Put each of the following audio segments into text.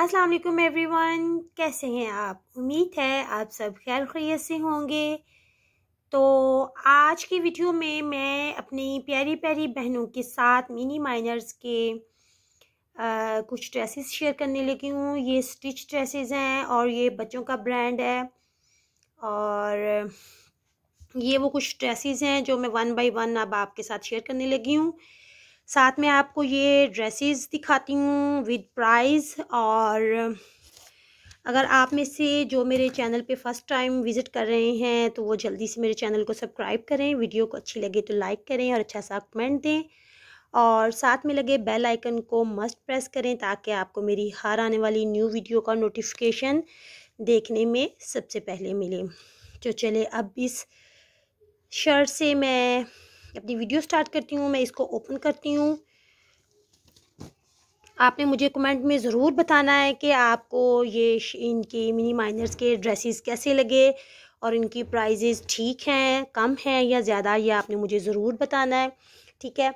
अस्सलाम वालेकुम एवरीवन कैसे हैं आप उम्मीद है आप सब खैर खैर से होंगे तो आज की वीडियो में मैं अपनी प्यारी प्यारी बहनों के साथ मिनी माइनर्स के आ, कुछ ड्रेसेस शेयर करने लगी हूँ ये स्टिच ड्रेसेस हैं और ये बच्चों का ब्रांड है और ये वो कुछ ड्रेसेस हैं जो मैं वन बाय वन अब आपके साथ शेयर करने लगी हूँ साथ में आपको ये ड्रेसेस दिखाती हूँ विद प्राइस और अगर आप में से जो मेरे चैनल पे फर्स्ट टाइम विज़िट कर रहे हैं तो वो जल्दी से मेरे चैनल को सब्सक्राइब करें वीडियो को अच्छी लगे तो लाइक करें और अच्छा सा कमेंट दें और साथ में लगे बेल आइकन को मस्ट प्रेस करें ताकि आपको मेरी हर आने वाली न्यू वीडियो का नोटिफिकेशन देखने में सबसे पहले मिले तो चले अब इस शर्ट से मैं अपनी वीडियो स्टार्ट करती हूँ मैं इसको ओपन करती हूँ आपने मुझे कमेंट में ज़रूर बताना है कि आपको ये इनकी मिनी माइनर्स के ड्रेसेस कैसे लगे और इनकी प्राइजेस ठीक हैं कम हैं या ज़्यादा ये आपने मुझे ज़रूर बताना है ठीक है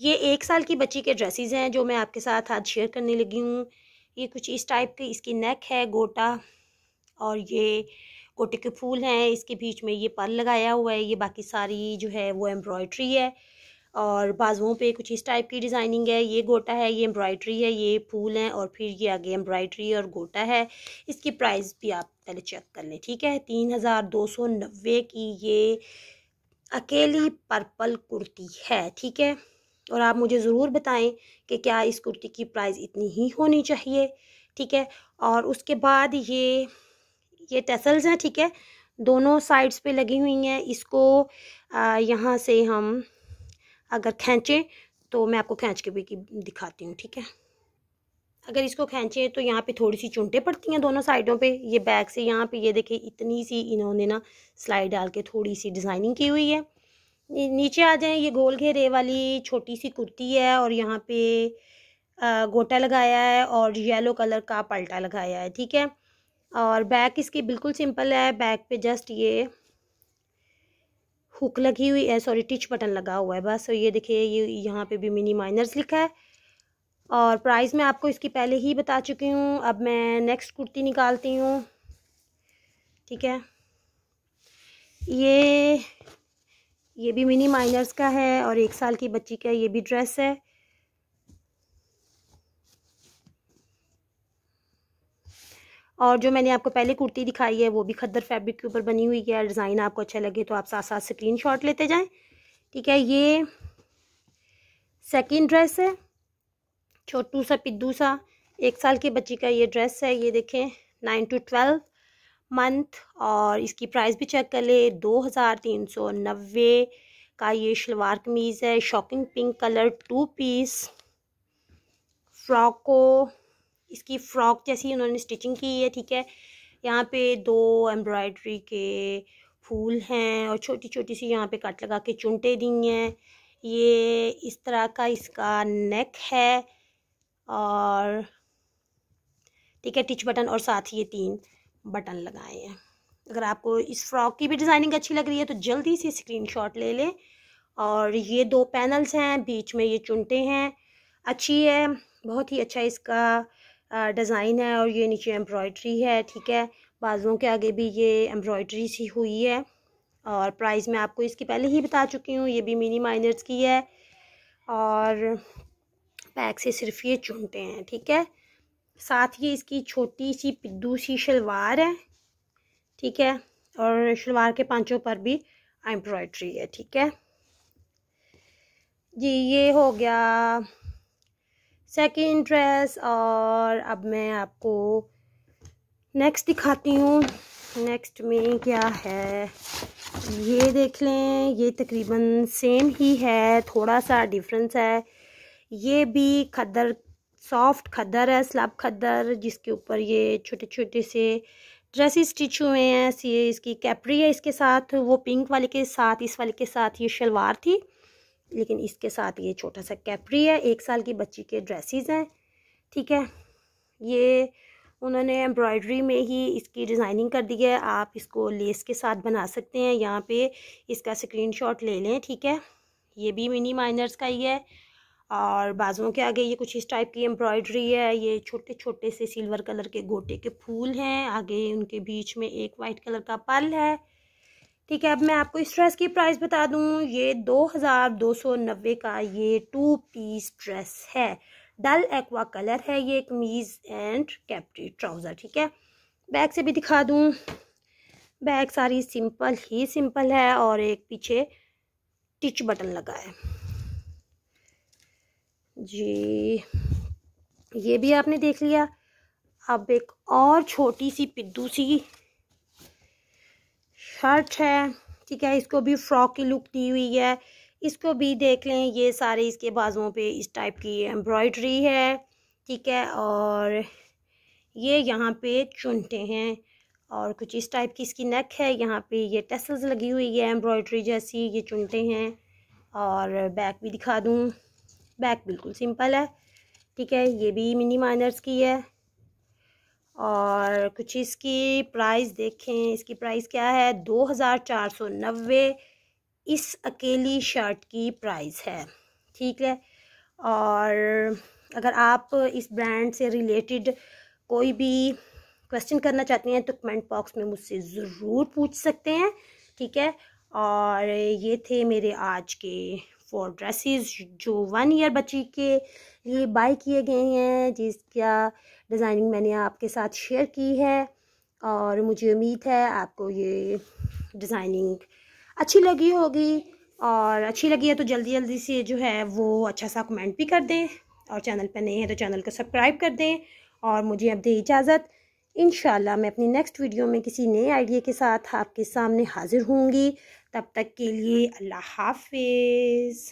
ये एक साल की बच्ची के ड्रेसेस हैं जो मैं आपके साथ आज शेयर करने लगी हूँ ये कुछ इस टाइप की इसकी नेक है गोटा और ये कोटे के फूल हैं इसके बीच में ये पल लगाया हुआ है ये बाकी सारी जो है वो एम्ब्रॉयड्री है और बाजुओं पे कुछ इस टाइप की डिज़ाइनिंग है ये गोटा है ये एम्ब्रॉयड्री है ये फूल हैं और फिर ये आगे एम्ब्रॉयड्री और गोटा है इसकी प्राइस भी आप पहले चेक कर लें ठीक है तीन हज़ार दो सौ नब्बे की ये अकेली पर्पल कुर्ती है ठीक है और आप मुझे ज़रूर बताएं कि क्या इस कुर्ती की प्राइस इतनी ही होनी चाहिए ठीक है और उसके बाद ये ये टेसल्स हैं ठीक है दोनों साइड्स पे लगी हुई हैं इसको यहाँ से हम अगर खींचें तो मैं आपको खींच के भी दिखाती हूँ ठीक है अगर इसको खींचें तो यहाँ पे थोड़ी सी चुंटे पड़ती हैं दोनों साइडों पे ये बैक से यहाँ पे ये देखिए इतनी सी इन्होंने ना स्लाइड डाल के थोड़ी सी डिज़ाइनिंग की हुई है नीचे आ जाएं ये गोल घेरे वाली छोटी सी कुर्ती है और यहाँ पे गोटा लगाया है और येलो कलर का पलटा लगाया है ठीक है और बैक इसकी बिल्कुल सिंपल है बैक पे जस्ट ये हुक लगी हुई है सॉरी टिच बटन लगा हुआ है बस और तो ये देखिए ये यहाँ पे भी मिनी माइनर्स लिखा है और प्राइस मैं आपको इसकी पहले ही बता चुकी हूँ अब मैं नेक्स्ट कुर्ती निकालती हूँ ठीक है ये ये भी मिनी माइनर्स का है और एक साल की बच्ची का ये भी ड्रेस है और जो मैंने आपको पहले कुर्ती दिखाई है वो भी खद्दर फैब्रिक के ऊपर बनी हुई है डिज़ाइन आपको अच्छा लगे तो आप साथ साथ स्क्रीन शॉट लेते जाएं ठीक है ये सेकंड ड्रेस है छोटू सा पिद्दू सा एक साल के बच्ची का ये ड्रेस है ये देखें नाइन टू ट्वेल्व मंथ और इसकी प्राइस भी चेक कर ले दो हज़ार तीन सौ नब्बे का ये शलवार कमीज़ है shocking pink colour two piece frock को इसकी फ़्रॉक जैसी उन्होंने स्टिचिंग की है ठीक है यहाँ पे दो एम्ब्रॉयडरी के फूल हैं और छोटी छोटी सी यहाँ पे कट लगा के चुनटे दी हैं ये इस तरह का इसका नेक है और ठीक है टिच बटन और साथ ही ये तीन बटन लगाए हैं अगर आपको इस फ्रॉक की भी डिज़ाइनिंग अच्छी लग रही है तो जल्दी से स्क्रीनशॉट ले लें और ये दो पैनल्स हैं बीच में ये चुनटे हैं अच्छी है बहुत ही अच्छा इसका डिज़ाइन है और ये नीचे एम्ब्रॉयड्री है ठीक है बाजुओं के आगे भी ये एम्ब्रॉयड्री सी हुई है और प्राइस मैं आपको इसकी पहले ही बता चुकी हूँ ये भी मिनी माइनर्स की है और पैक से सिर्फ ये चुनते हैं ठीक है साथ ही इसकी छोटी सी पिद्दू सी शलवार है ठीक है और शलवार के पांचों पर भी एम्ब्रॉयड्री है ठीक है जी ये हो गया सेकेंड ड्रेस और अब मैं आपको नेक्स्ट दिखाती हूँ नेक्स्ट में क्या है ये देख लें ये तकरीबन सेम ही है थोड़ा सा डिफरेंस है ये भी खदर सॉफ्ट खदर है स्लब खदर जिसके ऊपर ये छोटे छोटे से ड्रेसेस स्टिच हुए हैं ये इसकी कैपरी है इसके साथ वो पिंक वाले के साथ इस वाले के साथ ये शलवार थी लेकिन इसके साथ ये छोटा सा कैपरी है एक साल की बच्ची के ड्रेसेस हैं ठीक है ये उन्होंने एम्ब्रॉयडरी में ही इसकी डिज़ाइनिंग कर दी है आप इसको लेस के साथ बना सकते हैं यहाँ पे इसका स्क्रीनशॉट ले लें ठीक है ये भी मिनी माइनर्स का ही है और बाजुओं के आगे ये कुछ इस टाइप की एम्ब्रॉयडरी है ये छोटे छोटे से सिल्वर कलर के गोटे के फूल हैं आगे उनके बीच में एक वाइट कलर का पल है ठीक है अब मैं आपको इस ड्रेस की प्राइस बता दूँ ये दो हज़ार दो सौ नब्बे का ये टू पीस ड्रेस है डल एक्वा कलर है ये कमीज़ एंड कैप्टी ट्राउज़र ठीक है बैग से भी दिखा दूँ बैग सारी सिंपल ही सिंपल है और एक पीछे टिच बटन लगा है जी ये भी आपने देख लिया अब एक और छोटी सी पिद्दू सी शर्ट है ठीक है इसको भी फ्रॉक की लुक दी हुई है इसको भी देख लें ये सारे इसके बाजुओं पे इस टाइप की एम्ब्रॉयडरी है ठीक है और ये यहाँ पे चुनते हैं और कुछ इस टाइप की इसकी नेक है यहाँ पे ये टेसल्स लगी हुई है एम्ब्रॉयडरी जैसी ये चुनते हैं और बैक भी दिखा दूँ बैक बिल्कुल सिंपल है ठीक है ये भी मिनी माइनर्स की है और कुछ इसकी प्राइस देखें इसकी प्राइस क्या है दो हज़ार चार सौ नब्बे इस अकेली शर्ट की प्राइस है ठीक है और अगर आप इस ब्रांड से रिलेटेड कोई भी क्वेश्चन करना चाहते हैं तो कमेंट बॉक्स में मुझसे ज़रूर पूछ सकते हैं ठीक है और ये थे मेरे आज के फोर ड्रेसेस जो वन ईयर बच्ची के लिए बाय किए गए हैं जिसका डिज़ाइनिंग मैंने आपके साथ शेयर की है और मुझे उम्मीद है आपको ये डिज़ाइनिंग अच्छी लगी होगी और अच्छी लगी है तो जल्दी जल्दी से जो है वो अच्छा सा कमेंट भी कर दें और चैनल पर नए हैं तो चैनल को सब्सक्राइब कर दें और मुझे अब दे इजाज़त इन मैं अपनी नेक्स्ट वीडियो में किसी नए आइडिया के साथ आपके सामने हाज़िर होंगी तब तक के लिए अल्लाह हाफिज़